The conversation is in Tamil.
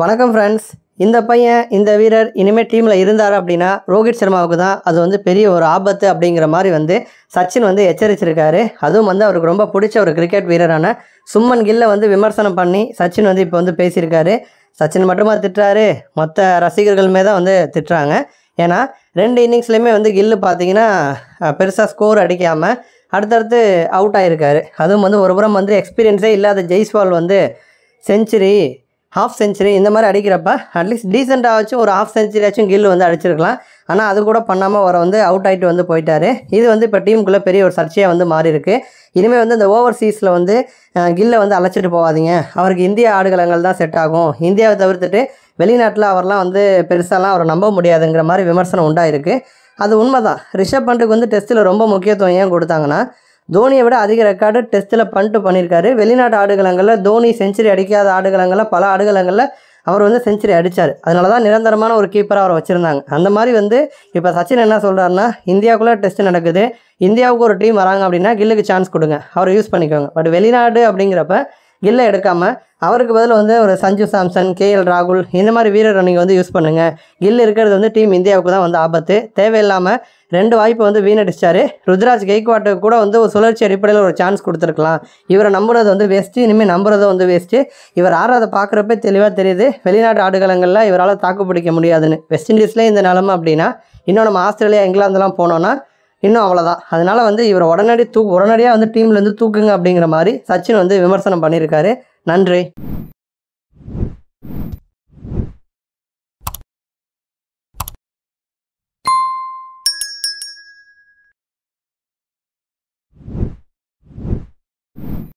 வணக்கம் ஃப்ரெண்ட்ஸ் இந்த பையன் இந்த வீரர் இனிமேல் டீமில் இருந்தார் அப்படின்னா ரோஹித் சர்மாவுக்கு தான் அது வந்து பெரிய ஒரு ஆபத்து அப்படிங்கிற மாதிரி வந்து சச்சின் வந்து எச்சரிச்சிருக்காரு அதுவும் வந்து அவருக்கு ரொம்ப பிடிச்ச ஒரு கிரிக்கெட் வீரரான சும்மன் கில்லை வந்து விமர்சனம் பண்ணி சச்சின் வந்து இப்போ வந்து பேசியிருக்காரு சச்சின் மட்டுமா திட்டுறாரு மற்ற ரசிகர்களுமே தான் வந்து திட்டுறாங்க ஏன்னா ரெண்டு இன்னிங்ஸ்லேயுமே வந்து கில்லு பார்த்தீங்கன்னா பெருசாக ஸ்கோர் அடிக்காமல் அடுத்தடுத்து அவுட் ஆகியிருக்காரு அதுவும் வந்து ஒரு புறம் வந்து எக்ஸ்பீரியன்ஸே இல்லாத ஜெய்ஸ்வால் வந்து செஞ்சுரி ஹாஃப் செஞ்சுரி இந்த மாதிரி அடிக்கிறப்ப அட்லீஸ்ட் வச்சு ஒரு ஹாஃப் செஞ்சுரியாச்சும் கில் வந்து அடிச்சிருக்கலாம் ஆனால் அது கூட பண்ணாமல் வர வந்து அவுட் ஆகிட்டு வந்து போயிட்டார் இது வந்து இப்போ டீமுக்குள்ளே பெரிய ஒரு சர்ச்சையாக வந்து மாறி இருக்குது இனிமேல் வந்து இந்த ஓவர்சீஸில் வந்து கில்லை வந்து அழைச்சிட்டு போகாதீங்க அவருக்கு இந்திய ஆடுகளங்கள் தான் செட் ஆகும் இந்தியாவை தவிர்த்துட்டு வெளிநாட்டில் அவரெலாம் வந்து பெருசாலாம் அவரை நம்ப முடியாதுங்கிற மாதிரி விமர்சனம் உண்டாயிருக்கு அது உண்மைதான் ரிஷப் பண்டுக்கு வந்து டெஸ்ட்டில் ரொம்ப முக்கியத்துவம் ஏன் கொடுத்தாங்கன்னா தோனியை விட அதிக ரெக்கார்டு டெஸ்ட்டில் பண்ணிட்டு பண்ணியிருக்காரு வெளிநாட்டு ஆடுகளங்களில் தோனி செஞ்சுரி அடிக்காத ஆடுகளங்களில் பல ஆடுகளங்களில் அவர் வந்து செஞ்சுரி அடித்தார் அதனால தான் நிரந்தரமான ஒரு கீப்பராக அவரை வச்சுருந்தாங்க அந்த மாதிரி வந்து இப்போ சச்சின் என்ன சொல்கிறாருன்னா இந்தியாவுக்குள்ளே டெஸ்ட் நடக்குது இந்தியாவுக்கு ஒரு டீம் வராங்க அப்படின்னா கில்லுக்கு சான்ஸ் கொடுங்க அவரை யூஸ் பண்ணிக்கோங்க பட் வெளிநாடு அப்படிங்கிறப்ப கில்லை எடுக்காமல் அவருக்கு பதில் வந்து ஒரு சஞ்சு சாம்சன் கே எல் ராகுல் இந்த மாதிரி வீரரை நீங்கள் வந்து யூஸ் பண்ணுங்கள் கில் இருக்கிறது வந்து டீம் இந்தியாவுக்கு தான் வந்து ஆபத்து தேவையில்லாமல் ரெண்டு வாய்ப்பு வந்து வீணடிச்சார் ருத்ராஜ் கெய்க்வாட்டு கூட வந்து ஒரு சுழற்சி அடிப்படையில் ஒரு சான்ஸ் கொடுத்துருக்கலாம் இவரை நம்புறது வந்து வேஸ்ட்டு இனிமேல் நம்புறதை வந்து வேஸ்ட்டு இவர் ஆடுறதை பார்க்குறப்ப தெளிவாக தெரியுது வெளிநாட்டு ஆடுகளங்களில் இவரால் தாக்குப்பிடிக்க முடியாதுன்னு வெஸ்ட் இண்டீஸ்லேயே இந்த நிலமை அப்படின்னா இன்னும் நம்ம ஆஸ்திரேலியா இங்கிலாந்துலாம் போனோன்னா இன்னும் அவ்வளோதான் அதனால் வந்து இவர் உடனடி தூ உடனடியாக வந்து டீம்லேருந்து தூக்குங்க அப்படிங்கிற மாதிரி சச்சின் வந்து விமர்சனம் பண்ணியிருக்காரு நன்றி